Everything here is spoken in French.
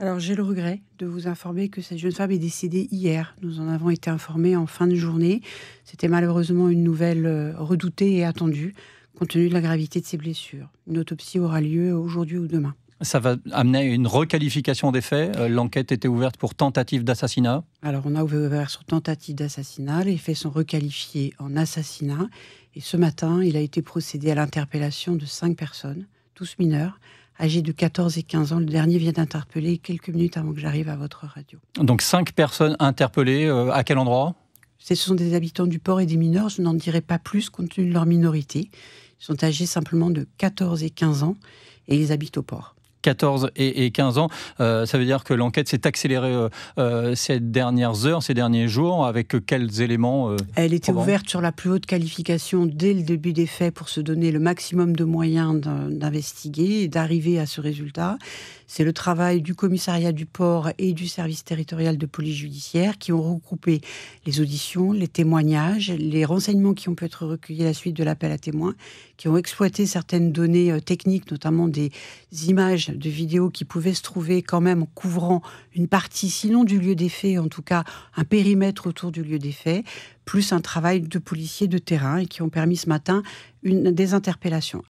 Alors j'ai le regret de vous informer que cette jeune femme est décédée hier. Nous en avons été informés en fin de journée. C'était malheureusement une nouvelle euh, redoutée et attendue compte tenu de la gravité de ses blessures. Une autopsie aura lieu aujourd'hui ou demain. Ça va amener à une requalification des faits. Euh, l'enquête était ouverte pour tentative d'assassinat. Alors on a ouvert sur tentative d'assassinat. Les faits sont requalifiés en assassinat. Et ce matin, il a été procédé à l'interpellation de cinq personnes tous mineurs, âgés de 14 et 15 ans. Le dernier vient d'interpeller quelques minutes avant que j'arrive à votre radio. Donc cinq personnes interpellées, euh, à quel endroit Ce sont des habitants du port et des mineurs, je n'en dirai pas plus compte tenu de leur minorité. Ils sont âgés simplement de 14 et 15 ans et ils habitent au port. 14 et, 15 ans. Euh, ça veut dire que l'enquête s'est accélérée euh, euh, ces dernières heures, ces derniers jours. Avec quels éléments Elle était ouverte sur la plus haute qualification dès le début des faits pour se donner le maximum de moyens d'investiguer et d'arriver à ce résultat. C'est le travail du commissariat du port et du service territorial de police judiciaire qui ont regroupé les auditions, les témoignages, les renseignements qui ont pu être recueillis à la suite de l'appel à témoins, qui ont exploité certaines données techniques, notamment des images de vidéos qui pouvaient se trouver quand même couvrant une partie, sinon du lieu des faits, en tout cas un périmètre autour du lieu des faits, plus un travail de policiers de terrain et qui ont permis ce matin une, des interpellations.